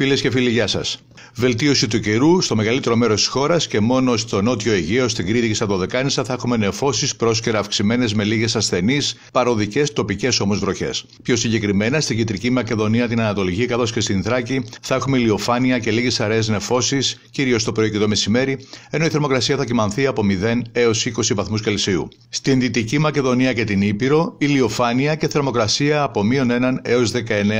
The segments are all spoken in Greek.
Φίλες και φίλοι, γεια σας. Βελτίωση του καιρού στο μεγαλύτερο μέρος της χώρας και μόνο στο νότιο Αιγαίο, στην Κρήτη και στα Δωδεκάνησα θα έχουμε νεφώσεις πρόσκαιρα αυξημένες με λίγες ασθενείς, παροδικές τοπικές όμως βροχές. Πιο συγκεκριμένα στην Κεντρική Μακεδονία, την Ανατολική καθώς και στην Θράκη θα έχουμε ηλιοφάνεια και λίγες αραιές νεφώσεις, κυρίως το πρωί και το μεσημέρι, ενώ η θερμοκρασία θα κοιμανθεί από 0 έω 20 βαθμούς Κελσίου. Στην Δυτική Μακεδονία και την Ήπειρο, ηλιοφάνεια και θερμοκρασία από μείον 1 έω 19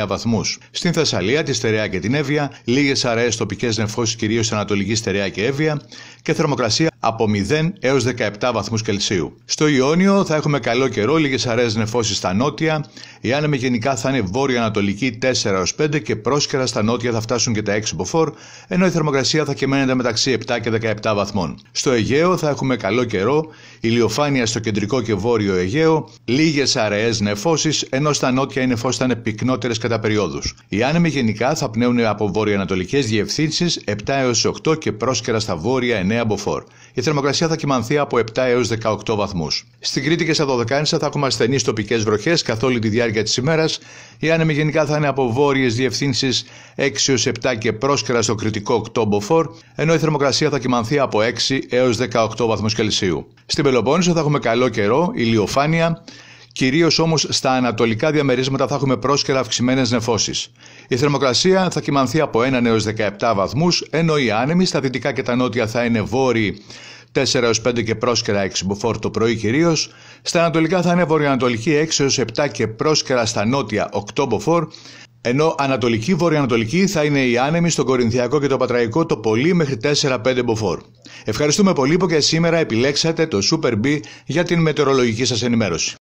βαθμού. Στην Θεσσαλία, τη Στερεά και την Εύ Εύβοια, λίγες αραιές τοπικές νεφώσεις κυρίως στην Ανατολική Στερεά και Εύβοια και θερμοκρασία από 0 έω 17 βαθμούς Κελσίου. Στο Ιόνιο θα έχουμε καλό καιρό, λίγες αραιές νεφώσεις στα νότια, η άνεμη γενικά θα είναι βόρειο-ανατολική 4-5 και πρόσκαιρα στα νότια θα φτάσουν και τα 6 μποφόρ, ενώ η θερμοκρασία θα κυμαίνεται μεταξύ 7 και 17 βαθμών. Στο Αιγαίο θα έχουμε καλό καιρό, ηλιοφάνεια στο κεντρικό και βόρειο Αιγαίο, λίγες αραιές νεφώσεις, ενώ στα νότια οι νεφώσεις θα είναι πυκνότερες κατά περιόδους. Οι άνεμοι γενικά θα πνέουν από βόρειο-ανατολικέ διευθύνσεις 7 έω 8 και πρόσκαιρα στα βόρεια 9 μποφόρ. Η θερμοκρασία θα κυμανθεί από 7 έω 18 βαθμούς. Στην Κρήτη και στα 12 θα έχουμε ασθενείς τοπικές βροχές καθ' τη διάρκεια διάρκεια τη ημέρα. Οι άνεμοι γενικά θα είναι από βόρειες διευθύνσεις 6 7 και πρόσκαιρα στο κριτικό 8 διαμερίσματα θα έχουμε ενώ η θερμοκρασία θα κοιμανθεί από 6 έω 18 βαθμούς Κελσίου. Στην Πελοπόννησο θα έχουμε καλό καιρό, ηλιοφάνεια, Κυρίως όμως στα ανατολικά διαμερίσματα θα έχουμε πρόσκαιρα αυξημένες νεφώσεις. Η θερμοκρασία θα κοιμανθεί από 1 έω 17 βαθμούς, ενώ οι άνεμοι στα δυτικά και τα νότια θα είναι βόρειοι 4-5 και πρόσκαιρα 6 μποφόρ το πρωί κυρίως. Στα ανατολικά θα είναι βορειοανατολική 6-7 και πρόσκαιρα στα νότια 8 μποφόρ. Ενώ ανατολική βορειοανατολική θα είναι η άνεμη στον Κορινθιακό και το Πατραϊκό το πολύ μέχρι 4-5 μποφόρ. Ευχαριστούμε πολύ που και σήμερα επιλέξατε το Super B για την μετεωρολογική σας ενημέρωση.